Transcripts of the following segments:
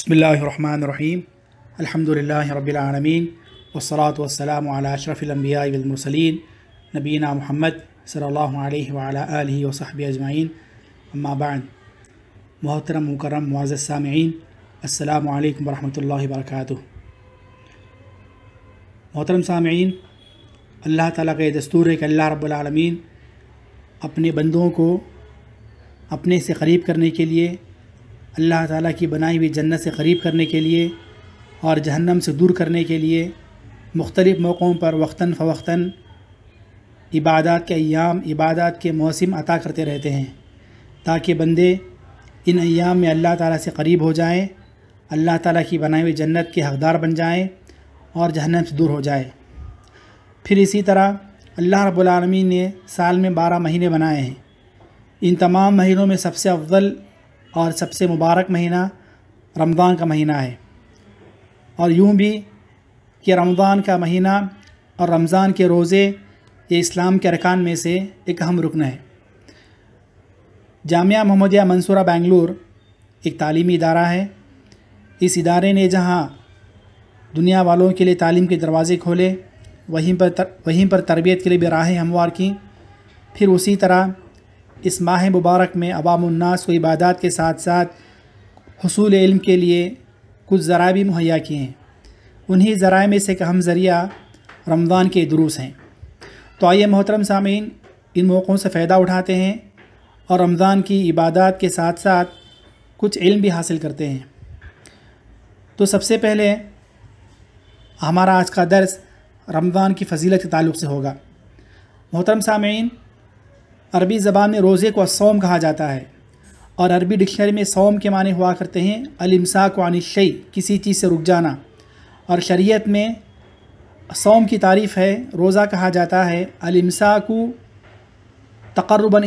بسم الله الرحمن الرحيم الحمد لله رب العالمين والصلاة والسلام على أشرف الأنبياء والمرسلين نبينا محمد صلى الله عليه وعلى آله وصحبه أجمعين أما بعد محترم مكرم معزز السامعين السلام عليكم ورحمة الله وبركاته محترم سامعين اللہ تعالیٰ کا یہ دستور ہے کہ اللہ رب العالمین اپنے بندوں کو اپنے سے قریب کرنے کے لیے अल्लाह ताला की बनाई हुई जन्नत से करीब करने के लिए और जहन्नम से दूर करने के लिए मुख्तलिफ़ मौक़ों पर वक्ता फ़वक्ता इबादत के अयाम इबादत के मौसम अता करते रहते हैं ताकि बंदे इन अयाम में अल्लाह ताला से करीब हो जाएं अल्लाह ताला की बनाई हुई जन्नत के हकदार बन जाएं और जहन्नम से दूर हो जाए फिर इसी तरह अल्लाह रब्बुल रबालमीन ने साल में बारह महीने बनाए हैं इन तमाम महीनों में सबसे अव्वल और सबसे मुबारक महीना रमज़ान का महीना है और यूँ भी कि रमज़ान का महीना और रमज़ान के रोज़े ये इस्लाम के अरकान में से एक अहम रुकन है जामिया मोहम्मदिया मंसूरा बेंगलुरु एक तालीमी इदारा है इस इदारे ने जहाँ दुनिया वालों के लिए तालीम के दरवाज़े खोले वहीं पर तर, वहीं पर तरबियत के लिए भी राहें हमवार की फिर उसी तरह इस माह मुबारक में अवामनास को इबादत के साथ साथ हसूल इल्म के लिए कुछ ज़रा भी मुहैया किए हैं उन्हीं ज़रा में से एक अहम ज़रिया रमज़ान के दरूस हैं तो आइए मोहतरम सामीन इन मौक़ों से फ़ायदा उठाते हैं और रमज़ान की इबादत के साथ साथ कुछ इल्म भी हासिल करते हैं तो सबसे पहले हमारा आज का दर्स रमज़ान की फजीलत के तल्ल से होगा मोहतरम सामीन अरबी ज़बान में रोज़े को असोम कहा जाता है और अरबी डिक्शनरी में सोम के माने हुआ करते हैं अलमसाक वानशई किसी चीज़ से रुक जाना और शरीयत में सोम की तारीफ़ है रोज़ा कहा जाता है को तकरबन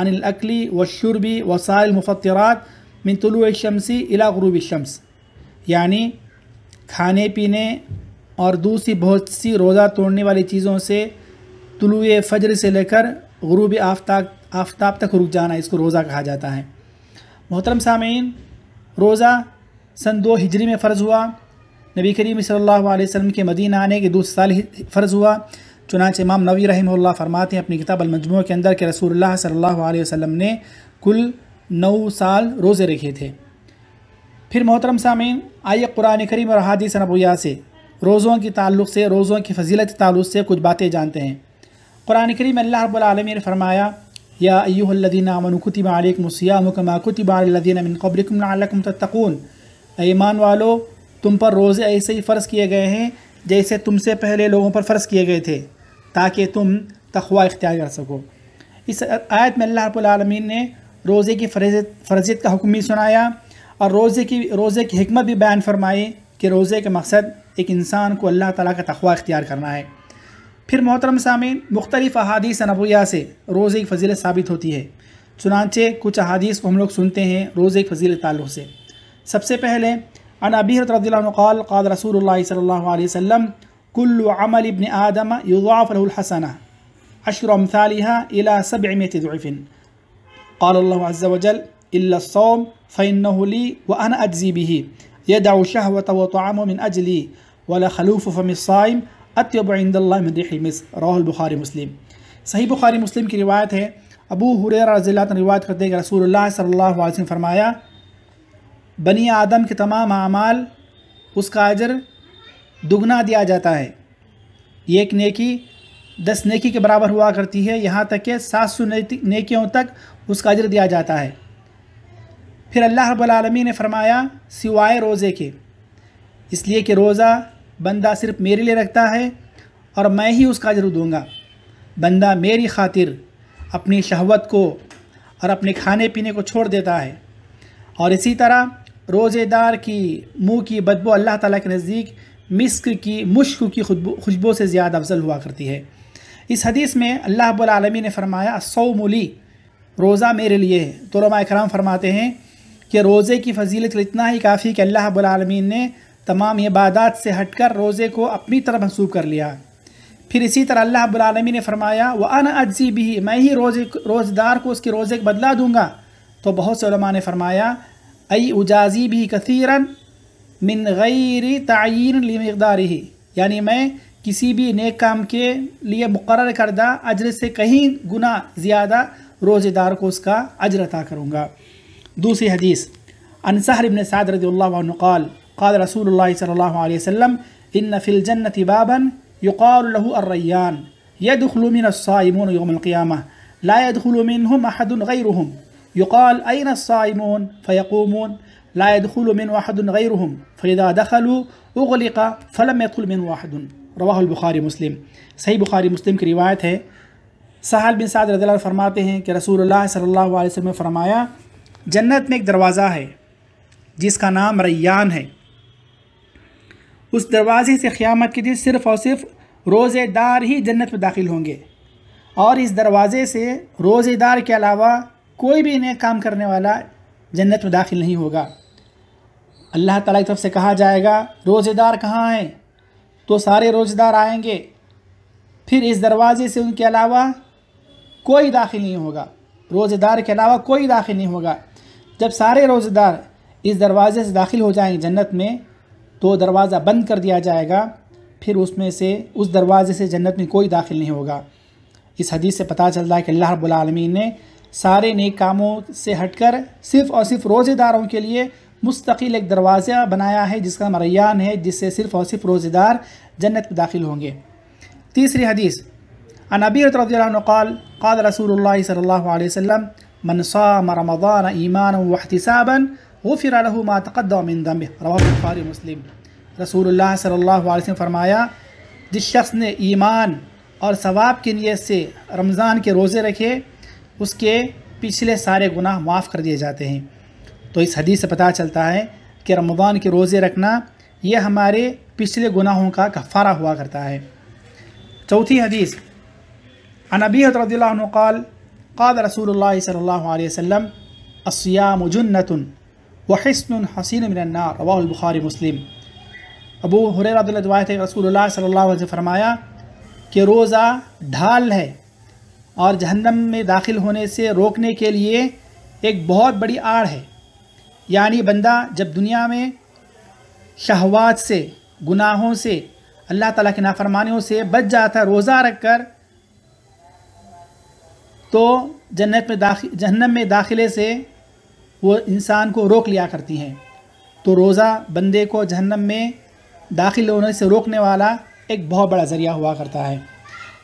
अनिलअली व शुरबी वसाइल मुफ़तरात मिन तुलु शमसी इला शम्स यानी खाने पीने और दूसरी बहुत सी रोज़ा तोड़ने वाली चीज़ों से तुलु फ़जर से लेकर गुरूब आफ्ताब आफ्ताब तक रुक जाना इसको रोज़ा कहा जाता है मोहतरम सामीन रोज़ा सन दो हिजरी में फ़र्ज़ हुआ नबी करीम सल्लल्लाहु अलैहि वसल्लम के मदीना आने के दूसरे साल फ़र्ज़ हुआ चुनाच इमाम नवी रहम फरमाते हैं अपनी किताब अलमजमू के अंदर के रसूल सल्ला वसम ने कुल नौ साल रोज़े रखे थे फिर मोहतरम सामीन आइए कुरान करीम और हादी सनबिया से रोज़ों के तल्लु से रोज़ों की फजीलत ताल्लुक़ से कुछ बातें जानते हैं कुरान करीम अल्लाह रबालमी ने फरमाया या अयुल्लिन अमनकुतब आलकमसियामकमाकुतबालदिनकबरकम तत्तकून ईमान वालो तुम पर रोज़े ऐसे ही फ़र्ज़ किए गए हैं जैसे तुमसे पहले लोगों पर फ़र्ज़ किए गए थे ताकि तुम तखवा इख्तियार कर सको इस आयत में अल्लाह रबालमीन ने रोज़े की फर्जियत फर्जियत का हुक्म भी सुनाया और रोज़े की रोज़े की हमत भी बयान फरमाई कि रोज़े का मकसद एक इंसान को अल्लाह ताला का तखवा इख्तियार करना है پھر محترم سامین مختلف احادیث نبویہ سے روز ایک فضیلت ثابت ہوتی ہے چنانچہ کچھ احادیث کو ہم لوگ سنتے ہیں روز ایک فضیلت تعلق سے سب سے پہلے انا بیرت رضی اللہ عنہ قال قاد رسول اللہ صلی اللہ علیہ وسلم کل عمل ابن آدم یضعف له الحسنہ عشر امثالها الى سبع مئت ضعف قال اللہ عز و جل الا الصوم فإنه لی وانا اجزی به یدعو شہوة وطعام من اجلی ولا خلوف الصائم अतबल्ला मदीस राहुल बुखारी मुस्लिम सही बुखारी मुस्लिम की रिवायत है अबू हुरर रजील्ला रिवायत करते कि रसूल सल्ला फरमाया बनी आदम के तमाम अमाल उसका अजर दुगना दिया जाता है एक नेकी दस नेकी के बराबर हुआ करती है यहाँ तक कि सात सौ नेकियों तक उसका अजर दिया जाता है फिर अल्लाह रबालमी ने फरमाया सिवाए रोज़े के इसलिए कि रोज़ा बंदा सिर्फ मेरे लिए रखता है और मैं ही उसका जरूर दूंगा बंदा मेरी खातिर अपनी शहवत को और अपने खाने पीने को छोड़ देता है और इसी तरह रोज़ेदार की मुंह की बदबू अल्लाह ताला के नज़दीक मिस्क की मुश्क की खुशबू से ज़्यादा अफजल हुआ करती है इस हदीस में अल्लाह रबालमी ने फरमाया मूली रोज़ा मेरे लिए तो रमा कराम फरमाते हैं कि रोज़े की फजीलत इतना ही काफ़ी कि अल्लाह रबालमीन ने तमाम इबादत से हटकर रोज़े को अपनी तरफ मनसूब कर लिया फिर इसी तरह अल्लाह बुलालमी ने फरमाया व अन अज्जी भी मैं ही रोज़े रोज़दार को उसके रोज़े बदला दूँगा तो बहुत से ने फरमाया अई उजाजी भी कथीरा मिन गैर तयन मकदार ही यानी मैं किसी भी नेक काम के लिए मुकर करदा अजर से कहीं गुना ज़्यादा रोज़ेदार को उसका अजर अता करूँगा दूसरी हदीस अनसर इबन साद قال رسول الله صلى الله عليه وسلم إن في الجنة بابا يقال له الريان يدخل من الصائمون يوم القيامة لا يدخل منهم أحد غيرهم يقال أين الصائمون فيقومون لا يدخل من أحد غيرهم فإذا دخلوا أغلق فلم يدخل من واحد رواه البخاري مسلم صحيح بخاري مسلم کی روایت ہے سہل بن سعد رضی اللہ فرماتے ہیں کہ رسول اللہ صلی اللہ علیہ وسلم نے فرمایا جنت میں ایک دروازہ ہے جس کا نام ریان ہے उस दरवाज़े से क़्यामत के दिन सिर्फ़ और सिर्फ रोज़ेदार ही जन्नत में दाखिल होंगे और इस दरवाज़े से रोज़ेदार के अलावा कोई भी नए काम करने वाला जन्नत में दाखिल नहीं होगा अल्लाह ताला की तरफ से कहा जाएगा रोज़ेदार कहाँ हैं तो सारे रोज़ेदार आएंगे फिर इस दरवाज़े से उनके अलावा कोई दाखिल नहीं होगा रोज़ेदार के अलावा कोई दाखिल नहीं होगा जब सारे रोज़ेदार इस दरवाज़े से दाखिल हो जाएंगे जन्नत में तो दरवाज़ा बंद कर दिया जाएगा फिर उसमें से उस दरवाज़े से जन्नत में कोई दाखिल नहीं होगा इस हदीस से पता चल रहा है कि अल्लाह रबालमीन ने सारे नेक कामों से हटकर सिर्फ़ और सिर्फ रोज़ेदारों के लिए मुस्तकिल एक दरवाज़ा बनाया है जिसका मरैन है जिससे सिर्फ़ और सिर्फ रोज़ेदार जन्नत में दाखिल होंगे तीसरी हदीस अनबी रजील काल रसूल सल्ला वसम मनसाम रमदान ईमान वहतसाबन वो फिर मा तकदमिन रवा बुखारी मुस्लिम रसूल सल्ला वसम फरमाया जिस शख्स ने ईमान और सवाब की नीयत से रमज़ान के रोज़े रखे उसके पिछले सारे गुनाह माफ़ कर दिए जाते हैं तो इस हदीस से पता चलता है कि रमज़ान के रोज़े रखना यह हमारे पिछले गुनाहों का गफ़ारा हुआ करता है चौथी हदीस अनबी रदील काल काद रसूल सल्ला वसम असिया जन्नतन वसन हसीन मन्ना रवाल मुस्लिम अबू हुरवायत रसूल सल्ला से फरमाया कि रोज़ा ढाल है और जहन्नम में दाखिल होने से रोकने के लिए एक बहुत बड़ी आड़ है यानी बंदा जब दुनिया में शहवात से गुनाहों से अल्लाह ताला की नाफरमानियों से बच जाता है रोज़ा रख कर तो जन्नत में दाखिल जहन्नम में दाखिले से वो इंसान को रोक लिया करती हैं तो रोज़ा बंदे को जहन्नम में दाखिल होने से रोकने वाला एक बहुत बड़ा ज़रिया हुआ करता है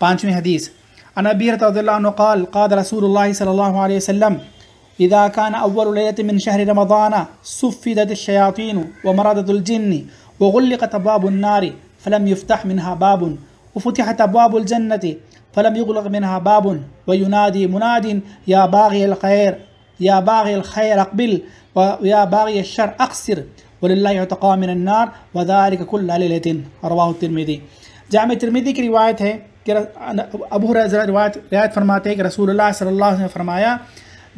पाँचवीं हदीस अनबी रतल क़ाद रसूल सल्ला वसम इदा मिन शहर रमदाना सुफ़ीदत शयातिन व मरदतुलजन्नी वगुल्लत तबाबुलनारी फ़लम युफ्तः मिनहा बाबुन वफ़तहत तबाबुलजन्नति फ़लम युगलक मिनहा बाबुन व युनादी मुनादिन या बागैर या बाग़ खैर अकबिल या बाग़ शर अक्सर वल्लातक़ामिनन्नार वज़ारिककुल्लिन रवा तिरमिदी जाम तिरमिदी की रिवायत है कि अबू रिवायत रियायत फरमाते हैं कि रसूल सल्ला ने फरमाया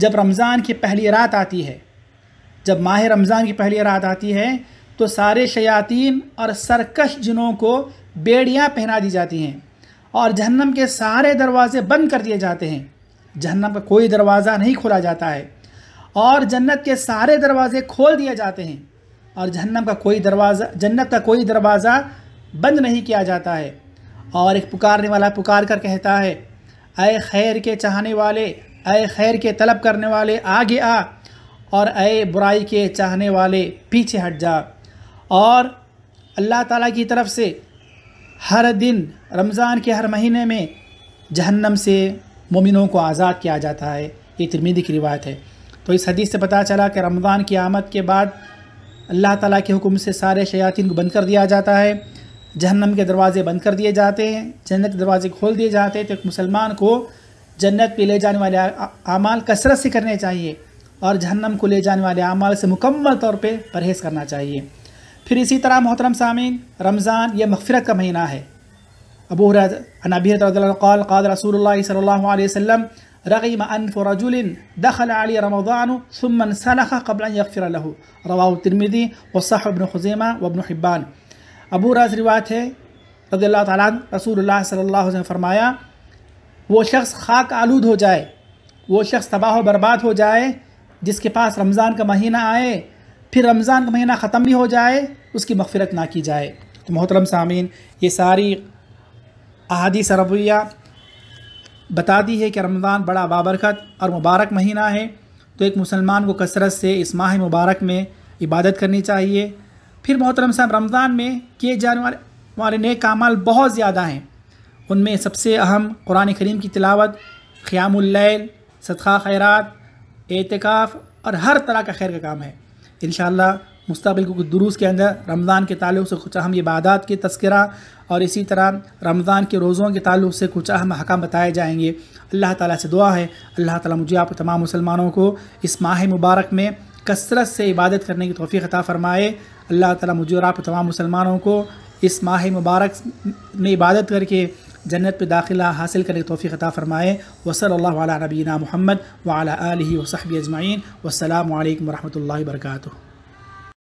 जब रमज़ान की पहली रात आती है जब माह रमज़ान की पहली रात आती है तो सारे शयातीन और सरकश जिनों को बेड़ियाँ पहना दी जाती हैं और जहन्नम के सारे दरवाज़े बंद कर दिए जाते हैं जहन्नम का कोई दरवाज़ा नहीं खोला जाता है और जन्नत के सारे दरवाजे खोल दिए जाते हैं और जहन्नम का कोई दरवाज़ा जन्नत का कोई दरवाज़ा बंद नहीं किया जाता है और एक पुकारने वाला पुकार कर कहता है अय खैर के चाहने वाले अय खैर के तलब करने वाले आगे आ और अय बुराई के चाहने वाले पीछे हट जा और अल्लाह ताला की तरफ से हर दिन रमज़ान के हर महीने में जहन्नम से मोमिनों को आज़ाद किया जाता है ये तिरमिदी की रिवायत है तो इस हदीस से पता चला कि रमज़ान की आमद के बाद अल्लाह ताला के हुक्म से सारे शयातीन को बंद कर दिया जाता है जहन्नम के दरवाज़े बंद कर दिए जाते हैं जन्नत के दरवाज़े खोल दिए जाते हैं तो एक मुसलमान को जन्नत पर ले जाने वाले अमाल कसरत से करने चाहिए और जहन्नम को ले जाने वाले अमाल से मुकम्मल तौर पर परहेज़ करना चाहिए फिर इसी तरह मोहतरम सामीन रमज़ान यह मफफरत का महीना है أبو هريرة عن أبي هريرة رضي الله عنه قال قال رسول الله صلى الله عليه وسلم رغم أنف رجل دخل عليه رمضان ثم انسلخ قبل أن يغفر له رواه الترمذي وصح ابن خزيمة وابن حبان أبو راز रिवायत है रजी अल्लाह ताला रसूल सल्लल्लाहु अलैहि ने फरमाया वो शख्स खाक आलूद हो जाए वो शख्स तबाह बर्बाद हो जाए जिसके पास रमज़ान का महीना आए फिर रमज़ान का महीना ख़त्म भी हो जाए उसकी मगफरत ना की जाए तो मोहतरम सामीन ये सारी अहदी सरबिया बता दी है कि रमज़ान बड़ा बाबरकत और मुबारक महीना है तो एक मुसलमान को कसरत से इस माह मुबारक में इबादत करनी चाहिए फिर मोहतरम साहब रमज़ान में किए जाने वाले हमारे नए कामाल बहुत ज़्यादा हैं उनमें सबसे अहम कुरान करीम की तिलावत ख़्यामुल्ल सदका ख़ैरत एतकाफ़ और हर तरह का खैर का काम है इन मुस्तबिल के दुरूस के अंदर रमज़ान के ताल्लुक से कुछ अहम इबादत के तस्करा और इसी तरह रमज़ान के रोज़ों के ताल्लुक से कुछ अहम हकाम बताए जाएंगे अल्लाह ताला से दुआ है अल्लाह ताला मुझे आप तमाम मुसलमानों को इस माह मुबारक में कसरत से इबादत करने की तोफ़ी अता फ़रमाए अल्लाह ताला मुझे और आप तमाम मुसलमानों को इस माह मुबारक में इबादत करके जन्नत पे दाखिला हासिल करने की तोफ़ी अता फ़रमाए वसल नबीना महमद वाल आलि वसहब अजमाइन वसलम वरहमल वर्का